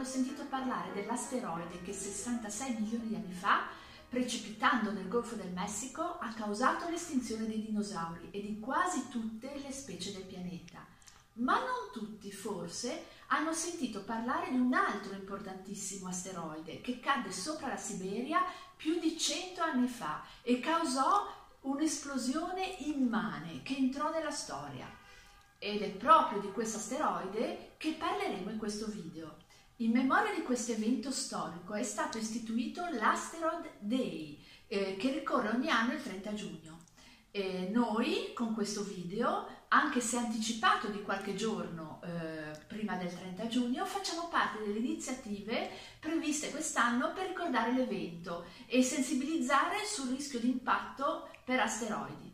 avranno sentito parlare dell'asteroide che 66 milioni di anni fa, precipitando nel Golfo del Messico, ha causato l'estinzione dei dinosauri e di quasi tutte le specie del pianeta. Ma non tutti, forse, hanno sentito parlare di un altro importantissimo asteroide che cadde sopra la Siberia più di 100 anni fa e causò un'esplosione immane che entrò nella storia. Ed è proprio di questo asteroide che parleremo in questo video. In memoria di questo evento storico è stato istituito l'Asteroid Day, eh, che ricorre ogni anno il 30 giugno. E noi con questo video, anche se anticipato di qualche giorno eh, prima del 30 giugno, facciamo parte delle iniziative previste quest'anno per ricordare l'evento e sensibilizzare sul rischio di impatto per asteroidi.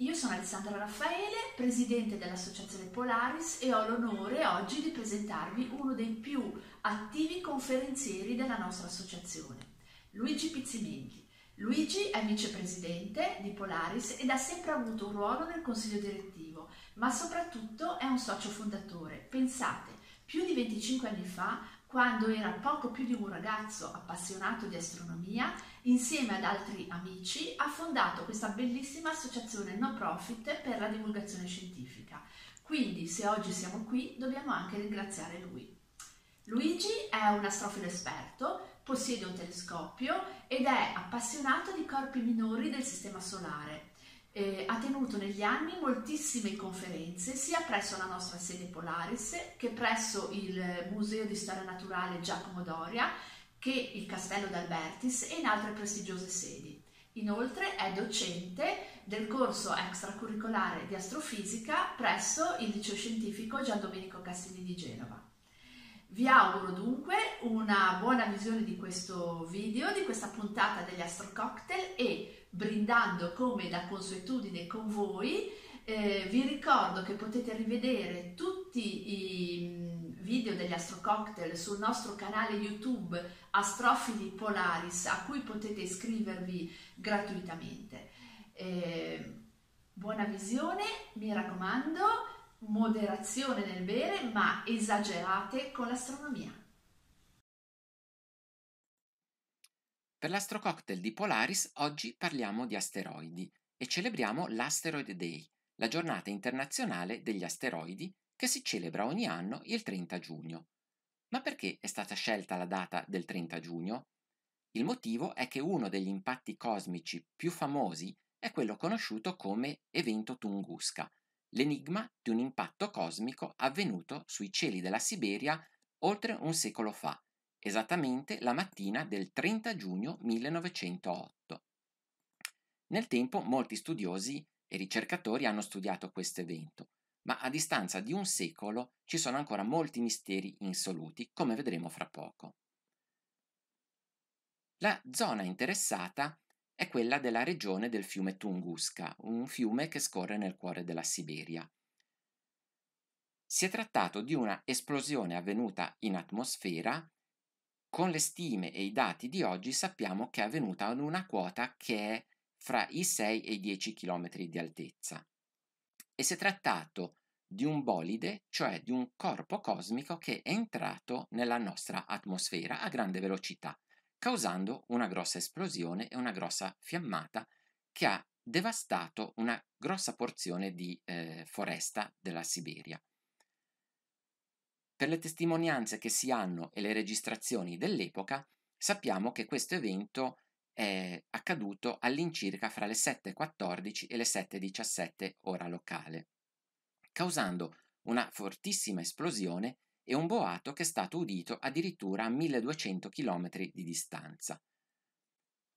Io sono Alessandra Raffaele, presidente dell'Associazione Polaris e ho l'onore oggi di presentarvi uno dei più attivi conferenzieri della nostra associazione, Luigi Pizzimenti. Luigi è vicepresidente di Polaris ed ha sempre avuto un ruolo nel consiglio direttivo, ma soprattutto è un socio fondatore. Pensate, più di 25 anni fa, quando era poco più di un ragazzo appassionato di astronomia, insieme ad altri amici, ha fondato questa bellissima associazione no profit per la divulgazione scientifica. Quindi, se oggi siamo qui, dobbiamo anche ringraziare lui. Luigi è un astrofilo esperto, possiede un telescopio ed è appassionato di corpi minori del Sistema Solare. Eh, ha tenuto negli anni moltissime conferenze sia presso la nostra sede Polaris che presso il Museo di Storia Naturale Giacomo Doria che il Castello d'Albertis e in altre prestigiose sedi. Inoltre è docente del corso extracurricolare di astrofisica presso il liceo scientifico Gian Domenico Cassini di Genova. Vi auguro dunque una buona visione di questo video, di questa puntata degli Astro Cocktail e brindando come da consuetudine con voi eh, vi ricordo che potete rivedere tutti i video degli Astro Cocktail sul nostro canale YouTube Astrofili Polaris a cui potete iscrivervi gratuitamente. Eh, buona visione, mi raccomando, moderazione nel bere, ma esagerate con l'astronomia. Per l'Astro Cocktail di Polaris oggi parliamo di asteroidi e celebriamo l'Asteroid Day, la giornata internazionale degli asteroidi che si celebra ogni anno il 30 giugno. Ma perché è stata scelta la data del 30 giugno? Il motivo è che uno degli impatti cosmici più famosi è quello conosciuto come evento Tunguska, l'enigma di un impatto cosmico avvenuto sui cieli della Siberia oltre un secolo fa, esattamente la mattina del 30 giugno 1908. Nel tempo molti studiosi e ricercatori hanno studiato questo evento ma a distanza di un secolo ci sono ancora molti misteri insoluti, come vedremo fra poco. La zona interessata è quella della regione del fiume Tunguska, un fiume che scorre nel cuore della Siberia. Si è trattato di una esplosione avvenuta in atmosfera. Con le stime e i dati di oggi sappiamo che è avvenuta ad una quota che è fra i 6 e i 10 km di altezza e si è trattato di un bolide, cioè di un corpo cosmico che è entrato nella nostra atmosfera a grande velocità, causando una grossa esplosione e una grossa fiammata che ha devastato una grossa porzione di eh, foresta della Siberia. Per le testimonianze che si hanno e le registrazioni dell'epoca, sappiamo che questo evento è accaduto all'incirca fra le 7.14 e le 7.17 ora locale, causando una fortissima esplosione e un boato che è stato udito addirittura a 1200 km di distanza.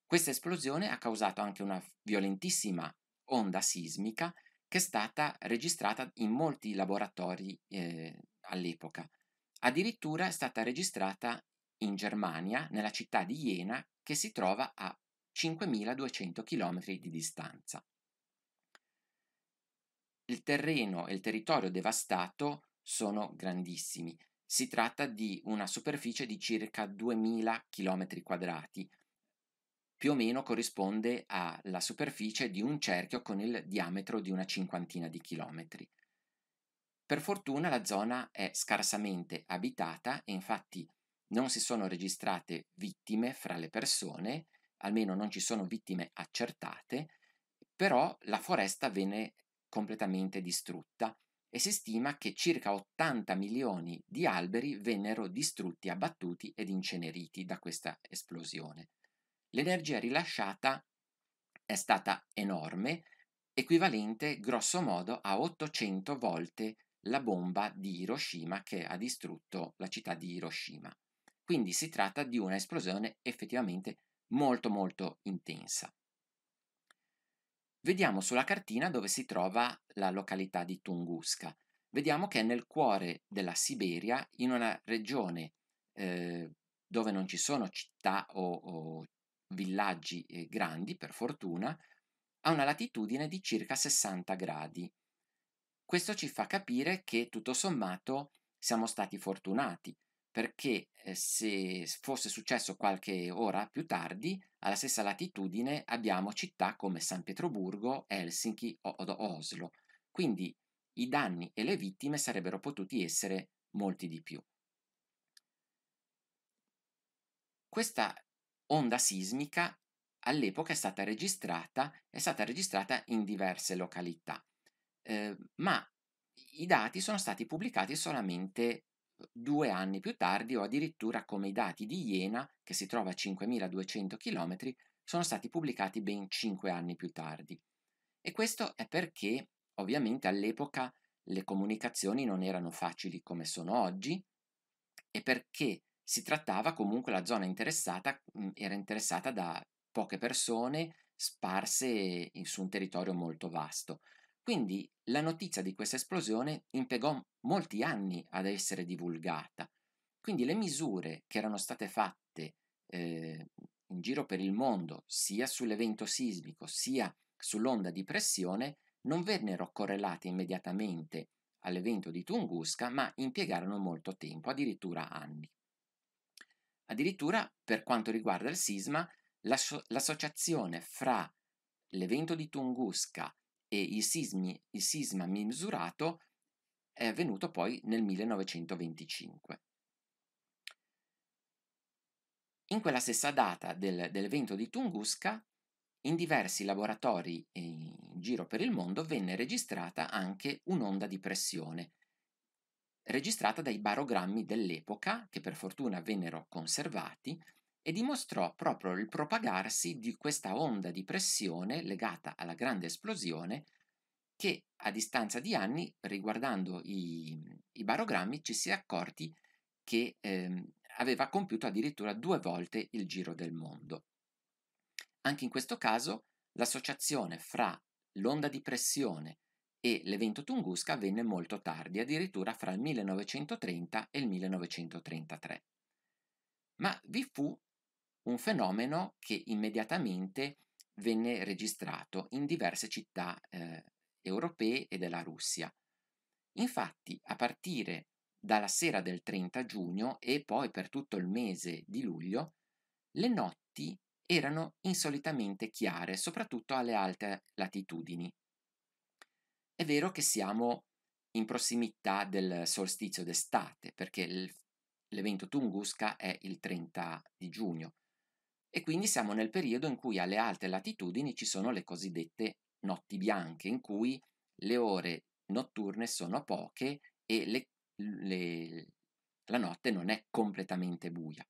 Questa esplosione ha causato anche una violentissima onda sismica che è stata registrata in molti laboratori eh, all'epoca. Addirittura è stata registrata in Germania, nella città di Jena, che si trova a 5.200 km di distanza. Il terreno e il territorio devastato sono grandissimi. Si tratta di una superficie di circa 2.000 km quadrati, più o meno corrisponde alla superficie di un cerchio con il diametro di una cinquantina di chilometri. Per fortuna la zona è scarsamente abitata e infatti non si sono registrate vittime fra le persone, almeno non ci sono vittime accertate, però la foresta venne completamente distrutta e si stima che circa 80 milioni di alberi vennero distrutti, abbattuti ed inceneriti da questa esplosione. L'energia rilasciata è stata enorme, equivalente grosso modo a 800 volte la bomba di Hiroshima che ha distrutto la città di Hiroshima. Quindi si tratta di una esplosione effettivamente molto molto intensa. Vediamo sulla cartina dove si trova la località di Tunguska. Vediamo che è nel cuore della Siberia, in una regione eh, dove non ci sono città o, o villaggi eh, grandi, per fortuna, a una latitudine di circa 60 gradi. Questo ci fa capire che tutto sommato siamo stati fortunati, perché eh, se fosse successo qualche ora più tardi, alla stessa latitudine abbiamo città come San Pietroburgo, Helsinki o, o Oslo. Quindi i danni e le vittime sarebbero potuti essere molti di più. Questa onda sismica all'epoca è stata registrata, è stata registrata in diverse località, eh, ma i dati sono stati pubblicati solamente due anni più tardi o addirittura come i dati di Iena, che si trova a 5.200 km, sono stati pubblicati ben cinque anni più tardi. E questo è perché, ovviamente, all'epoca le comunicazioni non erano facili come sono oggi e perché si trattava comunque la zona interessata, era interessata da poche persone sparse eh, su un territorio molto vasto. Quindi la notizia di questa esplosione impiegò molti anni ad essere divulgata. Quindi le misure che erano state fatte eh, in giro per il mondo, sia sull'evento sismico sia sull'onda di pressione, non vennero correlate immediatamente all'evento di Tunguska, ma impiegarono molto tempo, addirittura anni. Addirittura, per quanto riguarda il sisma, l'asso- l'associazione fra l'evento di Tunguska e il, sismi, il sisma misurato è avvenuto poi nel 1925. In quella stessa data del, dell'evento di Tunguska, in diversi laboratori eh, in giro per il mondo venne registrata anche un'onda di pressione, registrata dai barogrammi dell'epoca, che per fortuna vennero conservati, e dimostrò proprio il propagarsi di questa onda di pressione legata alla grande esplosione che a distanza di anni, riguardando i, i barogrammi, ci si è accorti che eh, aveva compiuto addirittura due volte il giro del mondo. Anche in questo caso l'associazione fra l'onda di pressione e l'evento Tunguska avvenne molto tardi, addirittura fra il 1930 e il 1933. Ma vi fu un fenomeno che immediatamente venne registrato in diverse città eh, europee e della Russia. Infatti, a partire dalla sera del 30 giugno e poi per tutto il mese di luglio, le notti erano insolitamente chiare, soprattutto alle alte latitudini. È vero che siamo in prossimità del solstizio d'estate, perché l'evento Tunguska è il 30 di giugno, e quindi siamo nel periodo in cui alle alte latitudini ci sono le cosiddette notti bianche, in cui le ore notturne sono poche e le, le, la notte non è completamente buia.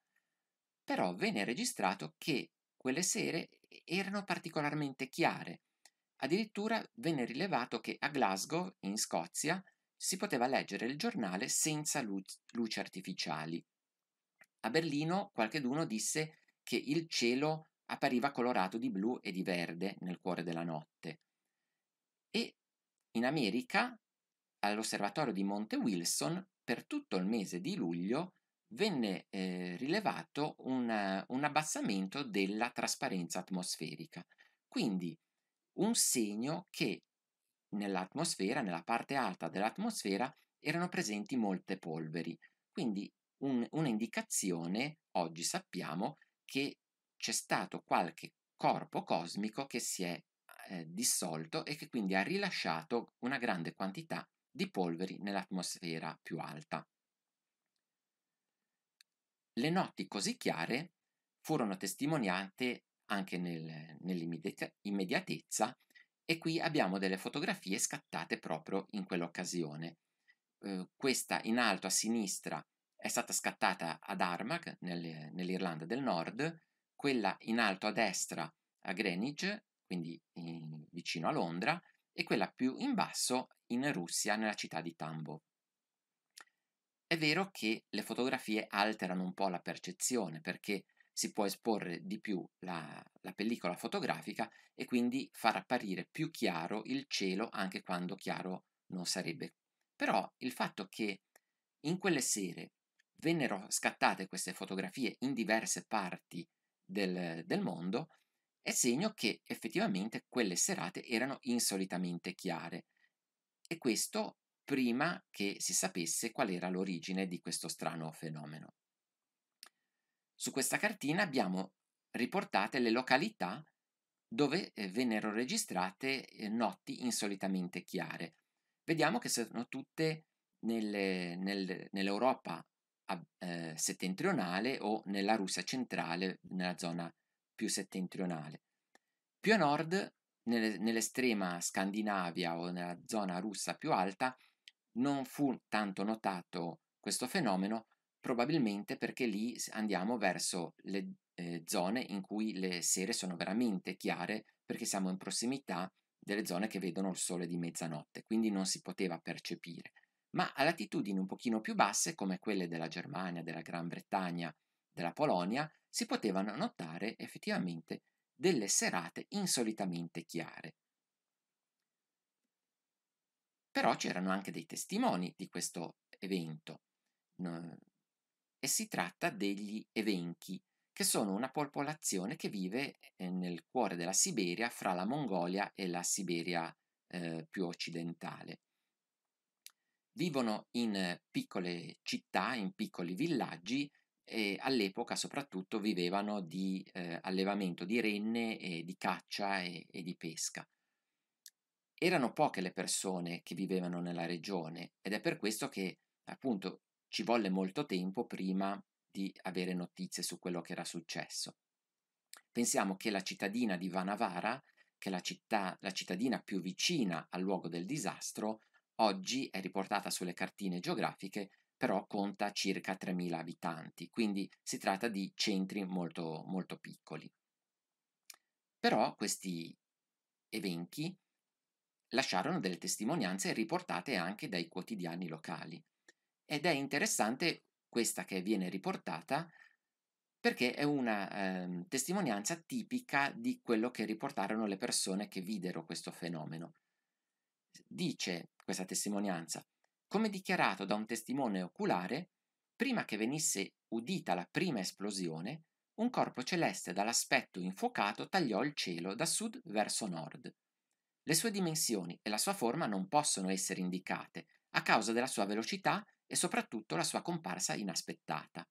Però venne registrato che quelle sere erano particolarmente chiare. Addirittura venne rilevato che a Glasgow, in Scozia, si poteva leggere il giornale senza luci artificiali. A Berlino qualcheduno disse che il cielo appariva colorato di blu e di verde nel cuore della notte. E in America, all'osservatorio di Monte Wilson, per tutto il mese di luglio venne eh, rilevato una, un abbassamento della trasparenza atmosferica. Quindi un segno che nell'atmosfera, nella parte alta dell'atmosfera, erano presenti molte polveri. Quindi un, un'indicazione, oggi sappiamo, che c'è stato qualche corpo cosmico che si è eh, dissolto e che quindi ha rilasciato una grande quantità di polveri nell'atmosfera più alta. Le notti così chiare furono testimoniate anche nel, nell'immediatezza e qui abbiamo delle fotografie scattate proprio in quell'occasione. Eh, questa in alto a sinistra è stata scattata ad Armagh, nel, nell'Irlanda del Nord, quella in alto a destra a Greenwich, quindi in, vicino a Londra, e quella più in basso in Russia, nella città di Tambo. È vero che le fotografie alterano un po' la percezione perché si può esporre di più la, la, pellicola fotografica e quindi far apparire più chiaro il cielo anche quando chiaro non sarebbe. Però il fatto che in quelle sere vennero scattate queste fotografie in diverse parti del, del mondo, è segno che effettivamente quelle serate erano insolitamente chiare. E questo prima che si sapesse qual era l'origine di questo strano fenomeno. Su questa cartina abbiamo riportate le località dove eh, vennero registrate eh, notti insolitamente chiare. Vediamo che sono tutte nel, nel, nell'Europa eh, settentrionale o nella Russia centrale, nella zona più settentrionale. Più a nord, nelle, nell'estrema Scandinavia o nella zona russa più alta, non fu tanto notato questo fenomeno, probabilmente perché lì andiamo verso le eh, zone in cui le sere sono veramente chiare, perché siamo in prossimità delle zone che vedono il sole di mezzanotte, quindi non si poteva percepire ma a latitudini un pochino più basse, come quelle della Germania, della Gran Bretagna, della Polonia, si potevano notare effettivamente delle serate insolitamente chiare. Però c'erano anche dei testimoni di questo evento e si tratta degli evenchi, che sono una popolazione che vive eh, nel cuore della Siberia, fra la Mongolia e la Siberia eh, più occidentale. Vivono in piccole città, in piccoli villaggi e all'epoca soprattutto vivevano di eh, allevamento di renne, e di caccia e, e di pesca. Erano poche le persone che vivevano nella regione ed è per questo che appunto ci volle molto tempo prima di avere notizie su quello che era successo. Pensiamo che la cittadina di Vanavara, che è la, città, la cittadina più vicina al luogo del disastro, Oggi è riportata sulle cartine geografiche, però conta circa 3.000 abitanti, quindi si tratta di centri molto, molto piccoli. Però questi eventi lasciarono delle testimonianze riportate anche dai quotidiani locali. Ed è interessante questa che viene riportata perché è una eh, testimonianza tipica di quello che riportarono le persone che videro questo fenomeno dice questa testimonianza, come dichiarato da un testimone oculare, prima che venisse udita la prima esplosione, un corpo celeste dall'aspetto infuocato tagliò il cielo da sud verso nord. Le sue dimensioni e la sua forma non possono essere indicate, a causa della sua velocità e soprattutto la sua comparsa inaspettata.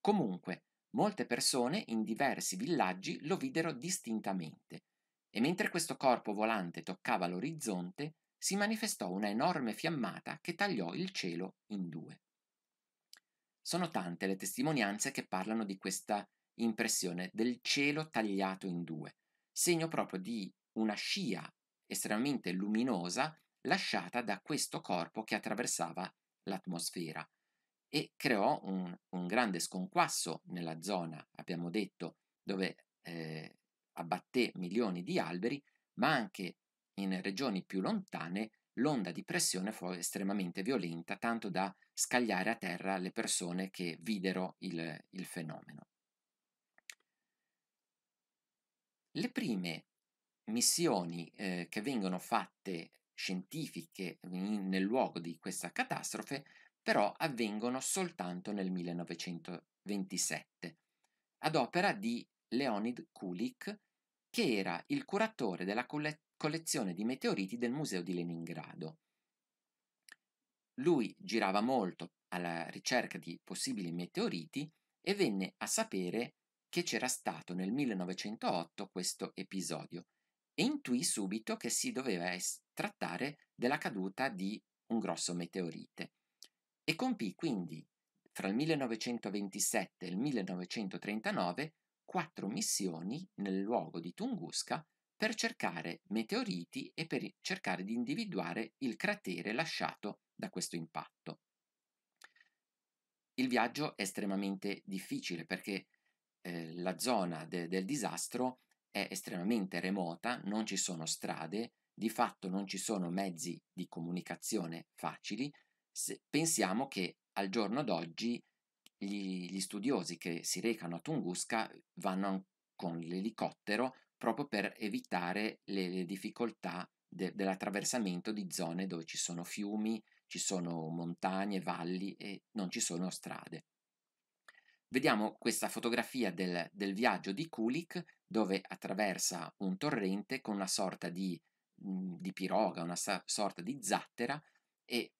Comunque, molte persone in diversi villaggi lo videro distintamente e mentre questo corpo volante toccava l'orizzonte, si manifestò una enorme fiammata che tagliò il cielo in due. Sono tante le testimonianze che parlano di questa impressione del cielo tagliato in due, segno proprio di una scia estremamente luminosa lasciata da questo corpo che attraversava l'atmosfera e creò un, un grande sconquasso nella zona, abbiamo detto, dove eh, abbatté milioni di alberi, ma anche in regioni più lontane l'onda di pressione fu estremamente violenta, tanto da scagliare a terra le persone che videro il, il fenomeno. Le prime missioni eh, che vengono fatte scientifiche in, nel luogo di questa catastrofe però avvengono soltanto nel 1927, ad opera di Leonid Kulik, che era il curatore della collezione di meteoriti del Museo di Leningrado. Lui girava molto alla ricerca di possibili meteoriti e venne a sapere che c'era stato nel 1908 questo episodio e intuì subito che si doveva trattare della caduta di un grosso meteorite e compì quindi fra il 1927 e il 1939 quattro missioni nel luogo di Tunguska per cercare meteoriti e per cercare di individuare il cratere lasciato da questo impatto. Il viaggio è estremamente difficile perché eh, la zona de- del disastro è estremamente remota, non ci sono strade, di fatto non ci sono mezzi di comunicazione facili. Se pensiamo che al giorno d'oggi gli, gli studiosi che si recano a Tunguska vanno con l'elicottero proprio per evitare le, le difficoltà de, dell'attraversamento di zone dove ci sono fiumi, ci sono montagne, valli e non ci sono strade. Vediamo questa fotografia del, del viaggio di Kulik dove attraversa un torrente con una sorta di, di piroga, una sa- sorta di zattera e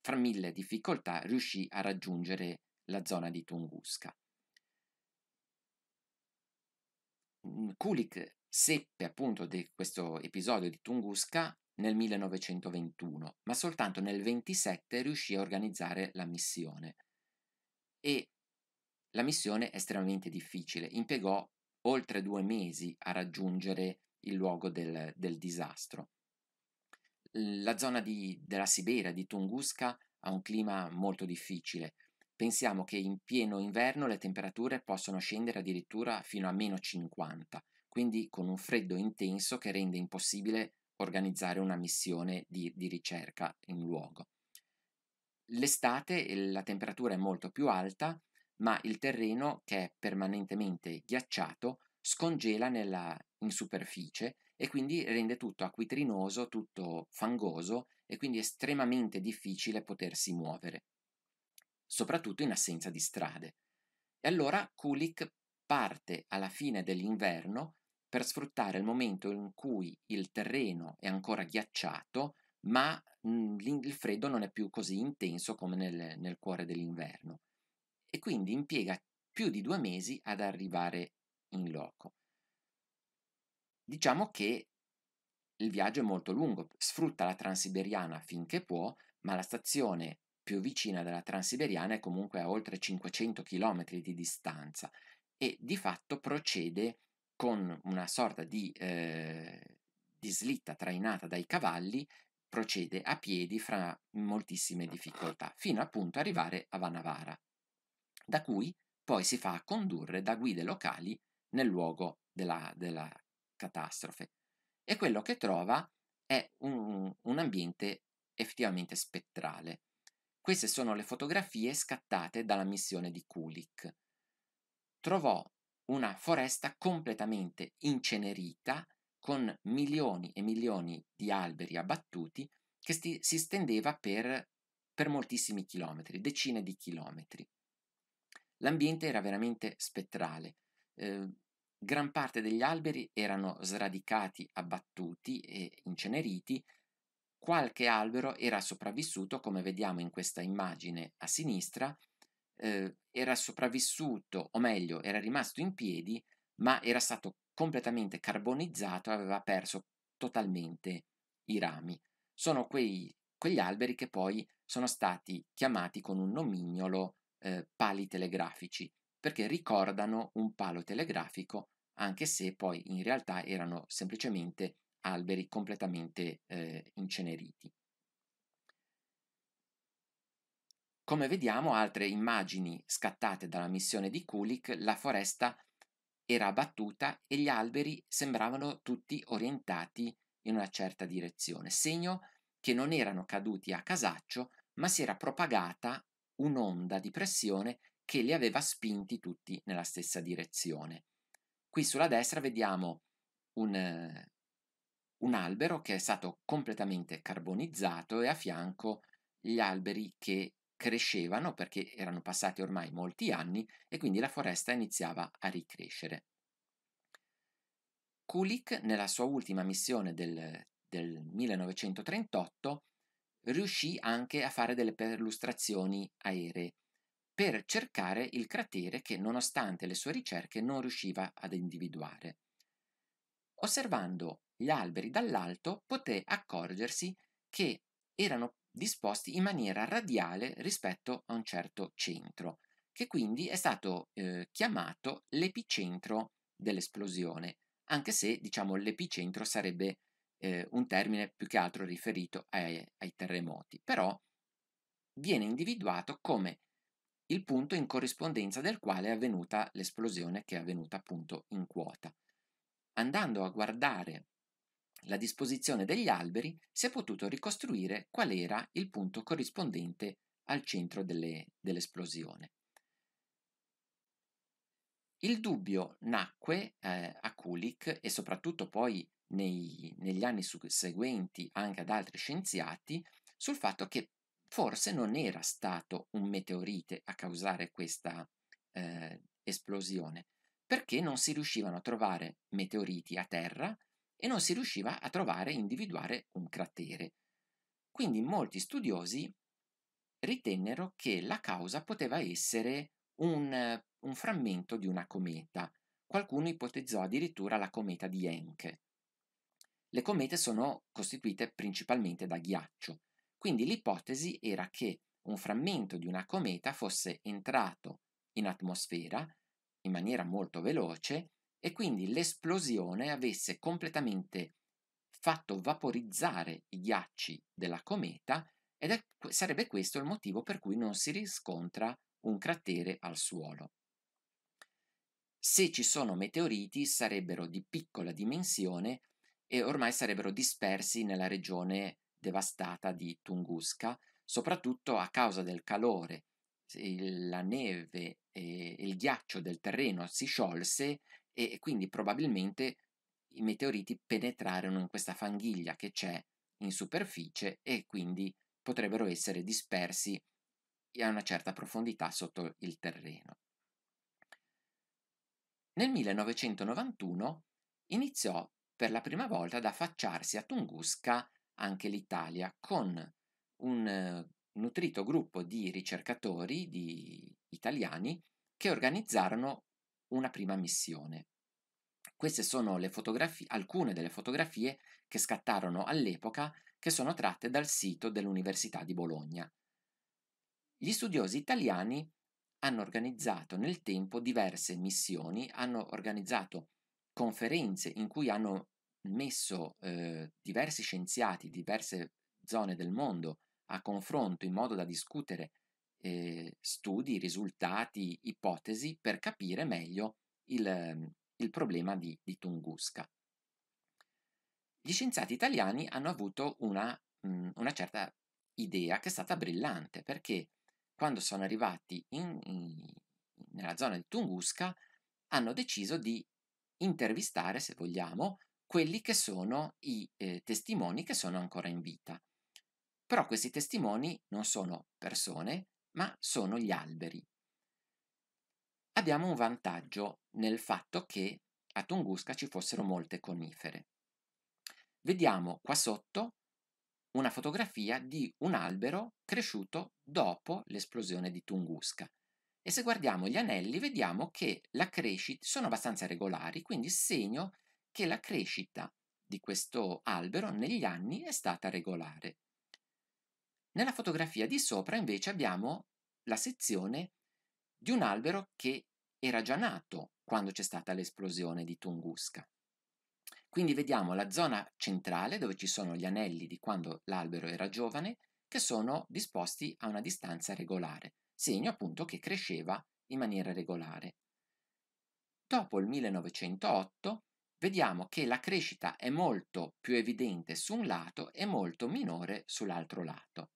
fra mille difficoltà riuscì a raggiungere la zona di Tunguska. Mm, Kulik seppe appunto di questo episodio di Tunguska nel 1921, ma soltanto nel 1927 riuscì a organizzare la missione. E la missione è estremamente difficile, impiegò oltre due mesi a raggiungere il luogo del, del disastro. La zona di, della Siberia, di Tunguska, ha un clima molto difficile, Pensiamo che in pieno inverno le temperature possono scendere addirittura fino a meno 50, quindi con un freddo intenso che rende impossibile organizzare una missione di, di ricerca in luogo. L'estate eh, la temperatura è molto più alta, ma il terreno, che è permanentemente ghiacciato, scongela nella, in superficie e quindi rende tutto acquitrinoso, tutto fangoso e quindi estremamente difficile potersi muovere soprattutto in assenza di strade. E allora Kulik parte alla fine dell'inverno per sfruttare il momento in cui il terreno è ancora ghiacciato, ma mhmm, il freddo non è più così intenso come nel, nel cuore dell'inverno. E quindi impiega più di due mesi ad arrivare in loco. Diciamo che il viaggio è molto lungo, sfrutta la Transiberiana finché può, ma la stazione più vicina della Transiberiana è comunque a oltre 500 km di distanza e di fatto procede con una sorta di, eh, di slitta trainata dai cavalli, procede a piedi fra moltissime difficoltà, fino appunto ad arrivare a Vanavara, da cui poi si fa condurre da guide locali nel luogo della, della catastrofe. E quello che trova è un, un ambiente effettivamente spettrale. Queste sono le fotografie scattate dalla missione di Kulik. Trovò una foresta completamente incenerita, con milioni e milioni di alberi abbattuti, che sti- si stendeva per, per moltissimi chilometri, decine di chilometri. L'ambiente era veramente spettrale. Eh, gran parte degli alberi erano sradicati, abbattuti e inceneriti, Qualche albero era sopravvissuto, come vediamo in questa immagine a sinistra, eh, era sopravvissuto, o meglio, era rimasto in piedi, ma era stato completamente carbonizzato e aveva perso totalmente i rami. Sono quei, quegli alberi che poi sono stati chiamati con un nomignolo eh, pali telegrafici, perché ricordano un palo telegrafico, anche se poi in realtà erano semplicemente alberi completamente eh, inceneriti. Come vediamo, altre immagini scattate dalla missione di Kulik, la foresta era abbattuta e gli alberi sembravano tutti orientati in una certa direzione, segno che non erano caduti a casaccio, ma si era propagata un'onda di pressione che li aveva spinti tutti nella stessa direzione. Qui sulla destra vediamo un, eh, un albero che è stato completamente carbonizzato e a fianco gli alberi che crescevano perché erano passati ormai molti anni e quindi la foresta iniziava a ricrescere. Kulik nella sua ultima missione del, del 1938 riuscì anche a fare delle perlustrazioni aeree per cercare il cratere che nonostante le sue ricerche non riusciva ad individuare. Osservando gli alberi dall'alto poté accorgersi che erano disposti in maniera radiale rispetto a un certo centro, che quindi è stato eh, chiamato l'epicentro dell'esplosione, anche se diciamo l'epicentro sarebbe eh, un termine più che altro riferito ai, ai terremoti, però viene individuato come il punto in corrispondenza del quale è avvenuta l'esplosione che è avvenuta appunto in quota andando a guardare la disposizione degli alberi, si è potuto ricostruire qual era il punto corrispondente al centro delle, dell'esplosione. Il dubbio nacque eh, a Kulik e soprattutto poi nei, negli anni seguenti anche ad altri scienziati sul fatto che forse non era stato un meteorite a causare questa eh, esplosione, perché non si riuscivano a trovare meteoriti a terra e non si riusciva a trovare e individuare un cratere. Quindi molti studiosi ritennero che la causa poteva essere un, un frammento di una cometa. Qualcuno ipotizzò addirittura la cometa di Encke. Le comete sono costituite principalmente da ghiaccio, quindi l'ipotesi era che un frammento di una cometa fosse entrato in atmosfera in maniera molto veloce e quindi l'esplosione avesse completamente fatto vaporizzare i ghiacci della cometa ed è, sarebbe questo il motivo per cui non si riscontra un cratere al suolo. Se ci sono meteoriti sarebbero di piccola dimensione e ormai sarebbero dispersi nella regione devastata di Tunguska, soprattutto a causa del calore la neve e il ghiaccio del terreno si sciolse e quindi probabilmente i meteoriti penetrarono in questa fanghiglia che c'è in superficie e quindi potrebbero essere dispersi a una certa profondità sotto il terreno. Nel 1991 iniziò per la prima volta ad affacciarsi a Tunguska anche l'Italia con un eh, nutrito gruppo di ricercatori di italiani che organizzarono una prima missione. Queste sono alcune delle fotografie che scattarono all'epoca che sono tratte dal sito dell'Università di Bologna. Gli studiosi italiani hanno organizzato nel tempo diverse missioni, hanno organizzato conferenze in cui hanno messo eh, diversi scienziati, di diverse zone del mondo a confronto in modo da discutere eh, studi, risultati, ipotesi per capire meglio il, ehm, il problema di, di, Tunguska. Gli scienziati italiani hanno avuto una, mm, una, certa idea che è stata brillante perché quando sono arrivati in, in, nella zona di Tunguska hanno deciso di intervistare, se vogliamo, quelli che sono i eh, testimoni che sono ancora in vita. Però questi testimoni non sono persone, ma sono gli alberi. Abbiamo un vantaggio nel fatto che a Tunguska ci fossero molte conifere. Vediamo qua sotto una fotografia di un albero cresciuto dopo l'esplosione di Tunguska. E se guardiamo gli anelli vediamo che la crescita sono abbastanza regolari, quindi segno che la crescita di questo albero negli anni è stata regolare. Nella fotografia di sopra invece abbiamo la sezione di un albero che era già nato quando c'è stata l'esplosione di Tunguska. Quindi vediamo la zona centrale dove ci sono gli anelli di quando l'albero era giovane che sono disposti a una distanza regolare, segno appunto che cresceva in maniera regolare. Dopo il 1908 vediamo che la crescita è molto più evidente su un lato e molto minore sull'altro lato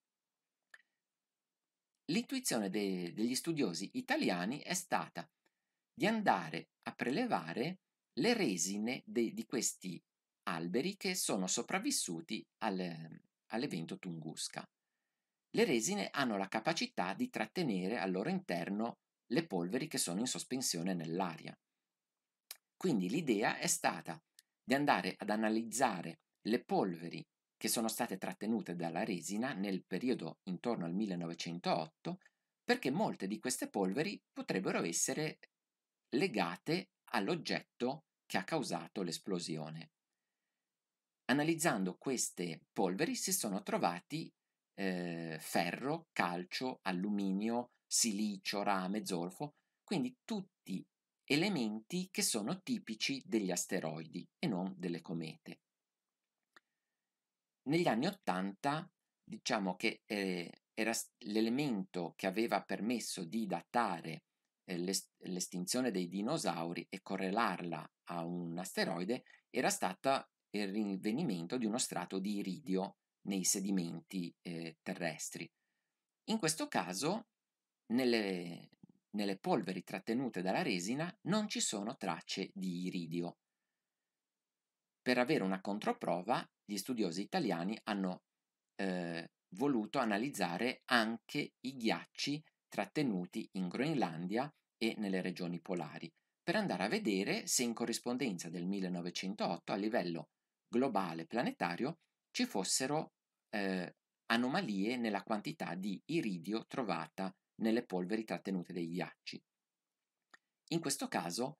l'intuizione de- degli studiosi italiani è stata di andare a prelevare le resine de- di questi alberi che sono sopravvissuti al, all'evento Tunguska. Le resine hanno la capacità di trattenere al loro interno le polveri che sono in sospensione nell'aria. Quindi l'idea è stata di andare ad analizzare le polveri che sono state trattenute dalla resina nel periodo intorno al 1908 perché molte di queste polveri potrebbero essere legate all'oggetto che ha causato l'esplosione. Analizzando queste polveri si sono trovati eh, ferro, calcio, alluminio, silicio, rame, zolfo, quindi tutti elementi che sono tipici degli asteroidi e non delle comete. Negli anni Ottanta diciamo che eh, era l'elemento che aveva permesso di datare eh, l'est- l'estinzione dei dinosauri e correlarla a un asteroide era stato il rinvenimento di uno strato di iridio nei sedimenti eh, terrestri. In questo caso, nelle, nelle polveri trattenute dalla resina non ci sono tracce di iridio. Per avere una controprova gli studiosi italiani hanno eh, voluto analizzare anche i ghiacci trattenuti in Groenlandia e nelle regioni polari, per andare a vedere se in corrispondenza del 1908 a livello globale planetario ci fossero eh, anomalie nella quantità di iridio trovata nelle polveri trattenute dai ghiacci. In questo caso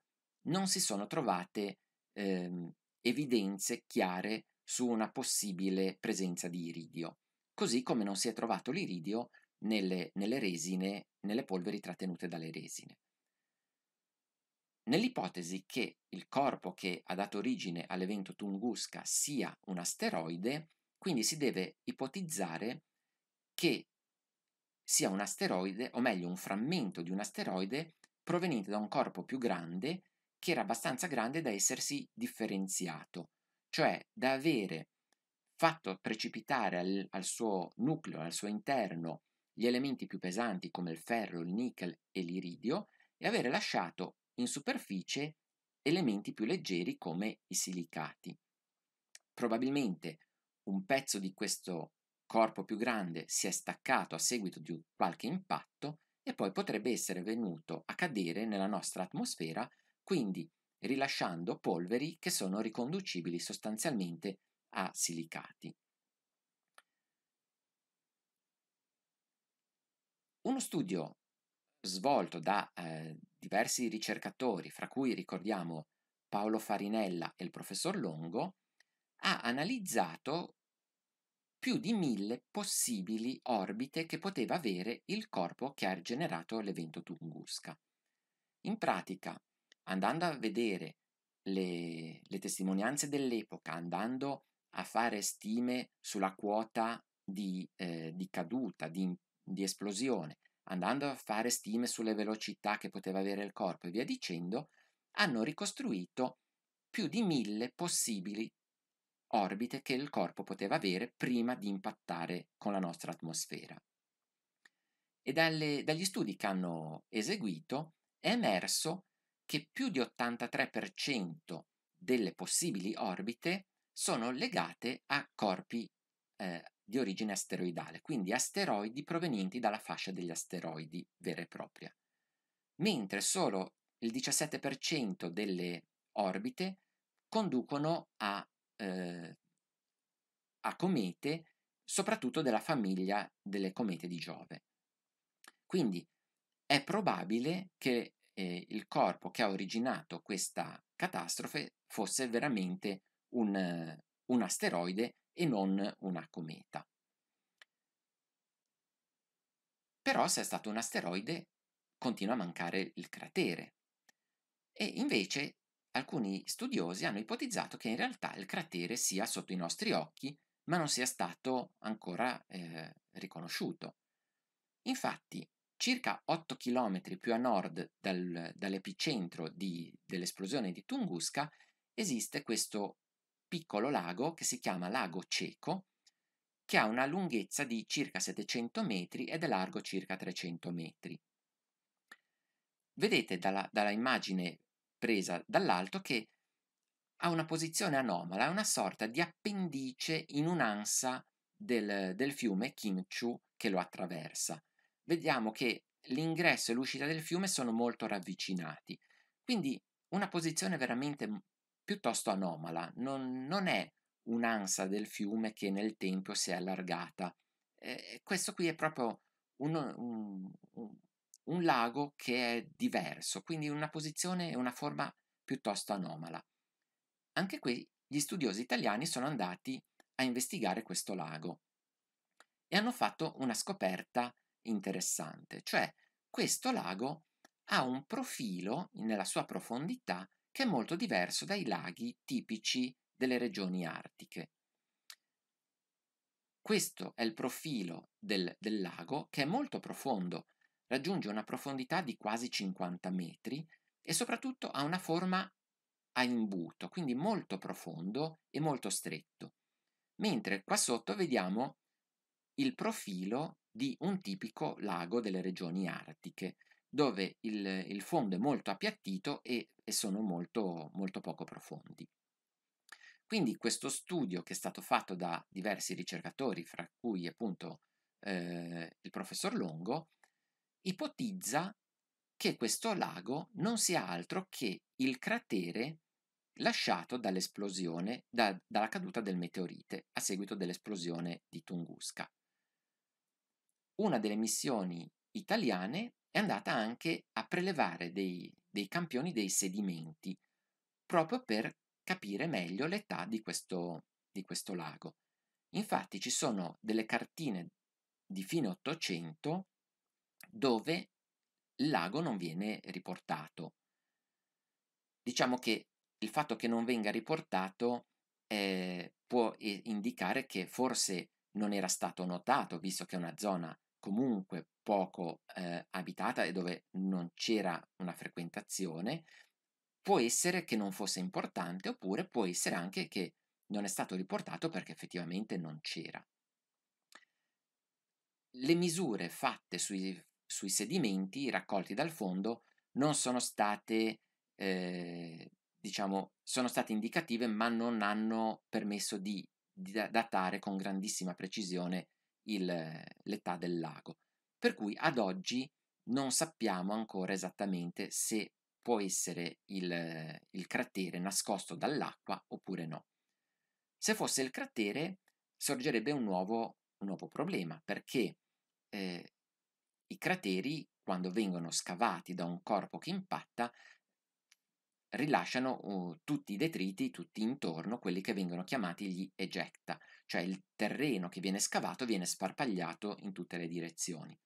non si sono trovate eh, evidenze chiare su una possibile presenza di iridio, così come non si è trovato l'iridio nelle, nelle resine, nelle polveri trattenute dalle resine. Nell'ipotesi che il corpo che ha dato origine all'evento Tunguska sia un asteroide, quindi si deve ipotizzare che sia un asteroide, o meglio un frammento di un asteroide proveniente da un corpo più grande che era abbastanza grande da essersi differenziato, cioè da avere fatto precipitare al, al suo nucleo, al suo interno, gli elementi più pesanti come il ferro, il nickel e l'iridio e avere lasciato in superficie elementi più leggeri come i silicati. Probabilmente un pezzo di questo corpo più grande si è staccato a seguito di qualche impatto e poi potrebbe essere venuto a cadere nella nostra atmosfera, quindi rilasciando polveri che sono riconducibili sostanzialmente a silicati. Uno studio svolto da eh, diversi ricercatori, fra cui ricordiamo Paolo Farinella e il professor Longo, ha analizzato più di mille possibili orbite che poteva avere il corpo che ha generato l'evento Tunguska. In pratica, andando a vedere le, le testimonianze dell'epoca, andando a fare stime sulla quota di, eh, di caduta, di, di esplosione, andando a fare stime sulle velocità che poteva avere il corpo e via dicendo, hanno ricostruito più di mille possibili orbite che il corpo poteva avere prima di impattare con la nostra atmosfera. E dalle, dagli studi che hanno eseguito è emerso che più di 83% delle possibili orbite sono legate a corpi eh, di origine asteroidale, quindi asteroidi provenienti dalla fascia degli asteroidi vera e propria, mentre solo il 17% delle orbite conducono a, eh, a comete, soprattutto della famiglia delle comete di Giove. Quindi è probabile che eh, il corpo che ha originato questa catastrofe fosse veramente un, eh, un asteroide e non una cometa. Però se è stato un asteroide continua a mancare il cratere. E invece alcuni studiosi hanno ipotizzato che in realtà il cratere sia sotto i nostri occhi, ma non sia stato ancora eh, riconosciuto. Infatti, Circa 8 km più a nord dal, dall'epicentro di, dell'esplosione di Tunguska esiste questo piccolo lago che si chiama Lago Cieco, che ha una lunghezza di circa 700 metri ed è largo circa 300 metri. Vedete dalla, dalla immagine presa dall'alto che ha una posizione anomala, è una sorta di appendice in un'ansa del, del fiume Kimchu che lo attraversa vediamo che l'ingresso e l'uscita del fiume sono molto ravvicinati. Quindi una posizione veramente mhmm, piuttosto anomala, non, non è un'ansa del fiume che nel tempo si è allargata. Eh, questo qui è proprio un, un, un, un, lago che è diverso, quindi una posizione e una forma piuttosto anomala. Anche qui gli studiosi italiani sono andati a investigare questo lago e hanno fatto una scoperta interessante, cioè questo lago ha un profilo nella sua profondità che è molto diverso dai laghi tipici delle regioni artiche. Questo è il profilo del, del lago che è molto profondo, raggiunge una profondità di quasi 50 metri e soprattutto ha una forma a imbuto, quindi molto profondo e molto stretto. Mentre qua sotto vediamo il profilo di un tipico lago delle regioni artiche, dove il, il fondo è molto appiattito e, e sono molto, molto poco profondi. Quindi questo studio che è stato fatto da diversi ricercatori, fra cui appunto eh, il professor Longo, ipotizza che questo lago non sia altro che il cratere lasciato dall'esplosione, da, dalla caduta del meteorite a seguito dell'esplosione di Tunguska una delle missioni italiane è andata anche a prelevare dei, dei campioni dei sedimenti, proprio per capire meglio l'età di questo, di questo lago. Infatti ci sono delle cartine di fine Ottocento dove il lago non viene riportato. Diciamo che il fatto che non venga riportato eh, può eh, indicare che forse non era stato notato, visto che è una zona comunque poco eh, abitata e dove non c'era una frequentazione, può essere che non fosse importante oppure può essere anche che non è stato riportato perché effettivamente non c'era. Le misure fatte sui, sui, sedimenti raccolti dal fondo non sono state, eh, diciamo, sono state indicative ma non hanno permesso di, di datare con grandissima precisione il, l'età del lago. Per cui ad oggi non sappiamo ancora esattamente se può essere il, il cratere nascosto dall'acqua oppure no. Se fosse il cratere sorgerebbe un nuovo, un nuovo problema perché eh, i crateri quando vengono scavati da un corpo che impatta rilasciano uh, tutti i detriti, tutti intorno, quelli che vengono chiamati gli ejecta, cioè il terreno che viene scavato viene sparpagliato in tutte le direzioni.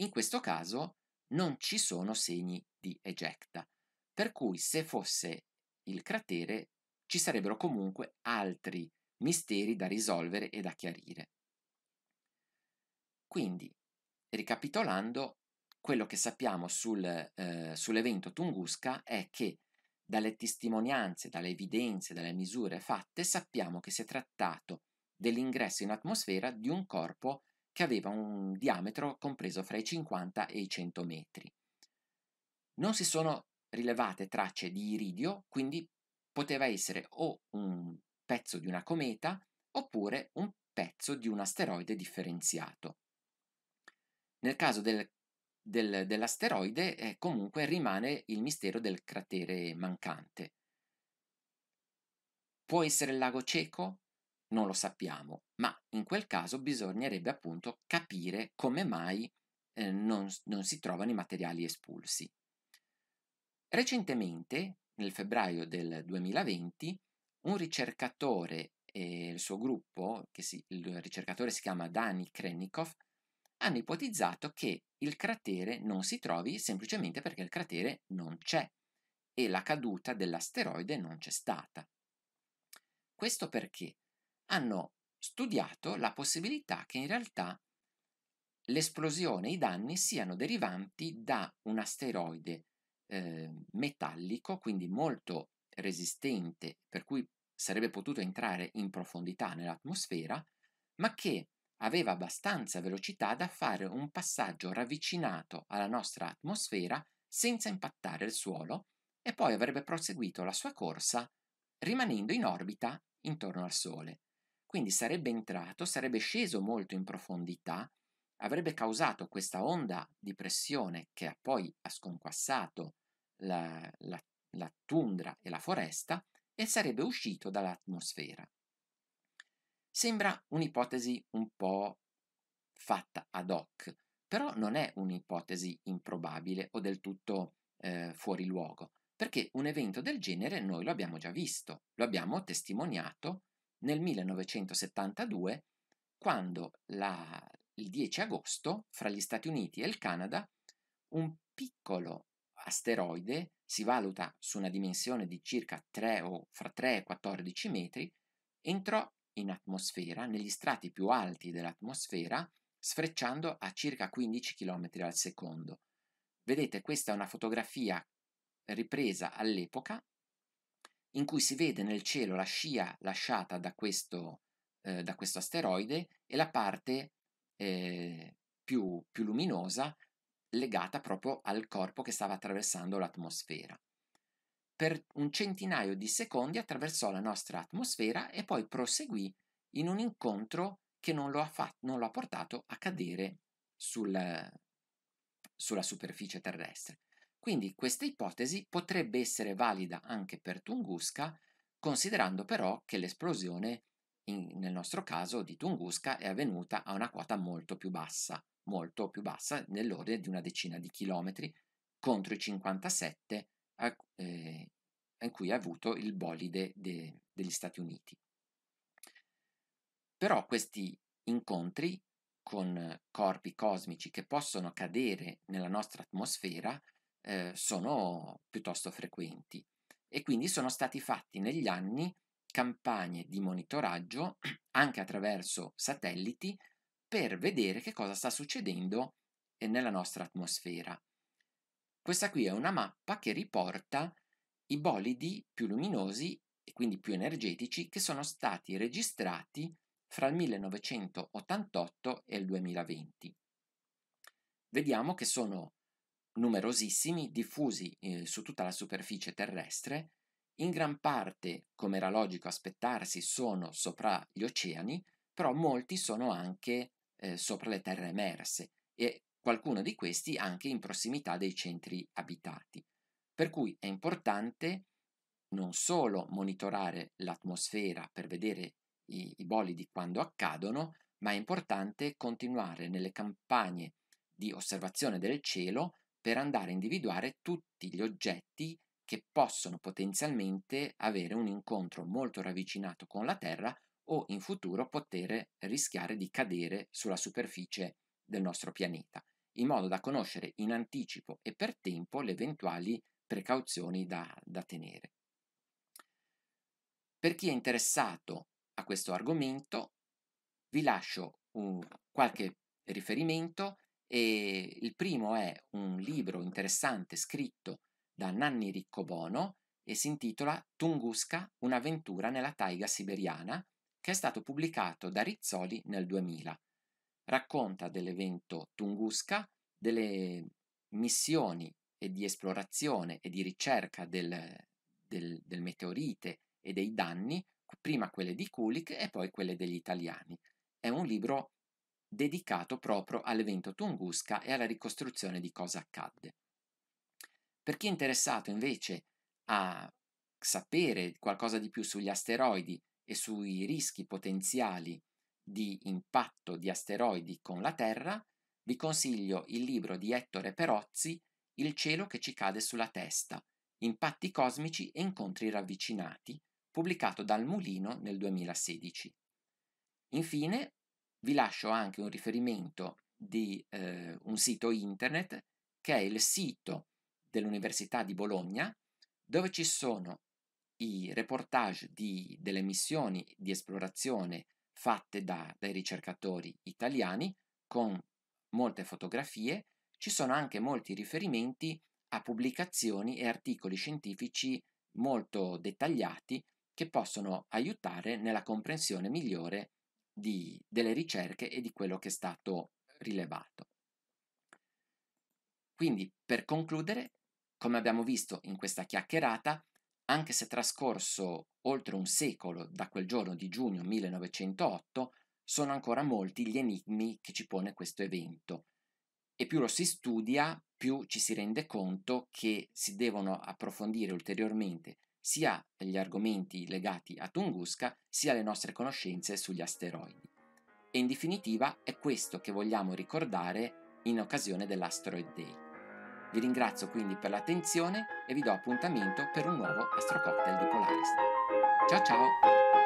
In questo caso non ci sono segni di ejecta, per cui se fosse il cratere ci sarebbero comunque altri misteri da risolvere e da chiarire. Quindi, ricapitolando, quello che sappiamo sul, eh, sull'evento Tunguska è che dalle testimonianze, dalle evidenze, dalle misure fatte sappiamo che si è trattato dell'ingresso in atmosfera di un corpo che aveva un diametro compreso fra i 50 e i 100 metri. Non si sono rilevate tracce di iridio, quindi poteva essere o un pezzo di una cometa oppure un pezzo di un asteroide differenziato. Nel caso del del, dell'asteroide eh, comunque rimane il mistero del cratere mancante. Può essere il lago cieco? Non lo sappiamo, ma in quel caso bisognerebbe appunto capire come mai eh, non, non si trovano i materiali espulsi. Recentemente, nel febbraio del 2020, un ricercatore e il suo gruppo, che si, il ricercatore si chiama Dani Krennikov, hanno ipotizzato che il cratere non si trovi semplicemente perché il cratere non c'è e la caduta dell'asteroide non c'è stata. Questo perché hanno studiato la possibilità che in realtà l'esplosione e i danni siano derivanti da un asteroide eh, metallico, quindi molto resistente, per cui sarebbe potuto entrare in profondità nell'atmosfera, ma che aveva abbastanza velocità da fare un passaggio ravvicinato alla nostra atmosfera senza impattare il suolo e poi avrebbe proseguito la sua corsa rimanendo in orbita intorno al Sole. Quindi sarebbe entrato, sarebbe sceso molto in profondità, avrebbe causato questa onda di pressione che ha poi sconquassato la, la, la tundra e la foresta e sarebbe uscito dall'atmosfera. Sembra un'ipotesi un po' fatta ad hoc, però non è un'ipotesi improbabile o del tutto eh, fuori luogo, perché un evento del genere noi lo abbiamo già visto, lo abbiamo testimoniato nel 1972 quando la, il 10 agosto fra gli Stati Uniti e il Canada un piccolo asteroide si valuta su una dimensione di circa 3 o fra 3 e 14 metri entrò in atmosfera, negli strati più alti dell'atmosfera, sfrecciando a circa 15 km al secondo. Vedete, questa è una fotografia ripresa all'epoca in cui si vede nel cielo la scia lasciata da questo, eh, da questo asteroide e la parte eh, più, più luminosa legata proprio al corpo che stava attraversando l'atmosfera per un centinaio di secondi attraversò la nostra atmosfera e poi proseguì in un incontro che non lo ha, fatto, non lo ha portato a cadere sul, sulla superficie terrestre. Quindi questa ipotesi potrebbe essere valida anche per Tunguska, considerando però che l'esplosione, in, nel nostro caso di Tunguska, è avvenuta a una quota molto più bassa, molto più bassa, nell'ordine di una decina di chilometri, contro i 57 a, eh, in cui ha avuto il bolide de, degli Stati Uniti. Però questi incontri con corpi cosmici che possono cadere nella nostra atmosfera eh, sono piuttosto frequenti e quindi sono stati fatti negli anni campagne di monitoraggio anche attraverso satelliti per vedere che cosa sta succedendo eh, nella nostra atmosfera questa qui è una mappa che riporta i bolidi più luminosi e quindi più energetici che sono stati registrati fra il 1988 e il 2020. Vediamo che sono numerosissimi, diffusi eh, su tutta la superficie terrestre, in gran parte, come era logico aspettarsi, sono sopra gli oceani, però molti sono anche eh, sopra le terre emerse e qualcuno di questi anche in prossimità dei centri abitati. Per cui è importante non solo monitorare l'atmosfera per vedere i, i bolidi quando accadono, ma è importante continuare nelle campagne di osservazione del cielo per andare a individuare tutti gli oggetti che possono potenzialmente avere un incontro molto ravvicinato con la Terra o in futuro poter rischiare di cadere sulla superficie del nostro pianeta, in modo da conoscere in anticipo e per tempo le eventuali precauzioni da, da tenere. Per chi è interessato a questo argomento, vi lascio un, qualche riferimento e il primo è un libro interessante scritto da Nanni Riccobono e si intitola Tunguska, un'avventura nella taiga siberiana, che è stato pubblicato da Rizzoli nel 2000 racconta dell'evento Tunguska, delle missioni e di esplorazione e di ricerca del, del, del meteorite e dei danni, prima quelle di Kulik e poi quelle degli italiani. È un libro dedicato proprio all'evento Tunguska e alla ricostruzione di cosa accadde. Per chi è interessato invece a sapere qualcosa di più sugli asteroidi e sui rischi potenziali di impatto di asteroidi con la Terra, vi consiglio il libro di Ettore Perozzi Il cielo che ci cade sulla testa, impatti cosmici e incontri ravvicinati, pubblicato dal Mulino nel 2016. Infine, vi lascio anche un riferimento di eh, un sito internet che è il sito dell'Università di Bologna, dove ci sono i reportage di, delle missioni di esplorazione fatte da, dai ricercatori italiani con molte fotografie, ci sono anche molti riferimenti a pubblicazioni e articoli scientifici molto dettagliati che possono aiutare nella comprensione migliore di, delle ricerche e di quello che è stato rilevato. Quindi, per concludere, come abbiamo visto in questa chiacchierata, anche se trascorso oltre un secolo da quel giorno di giugno 1908, sono ancora molti gli enigmi che ci pone questo evento. E più lo si studia, più ci si rende conto che si devono approfondire ulteriormente sia gli argomenti legati a Tunguska, sia le nostre conoscenze sugli asteroidi. E in definitiva è questo che vogliamo ricordare in occasione dell'Asteroid Day. Vi ringrazio quindi per l'attenzione e vi do appuntamento per un nuovo Astrococktail di Polaris. Ciao ciao!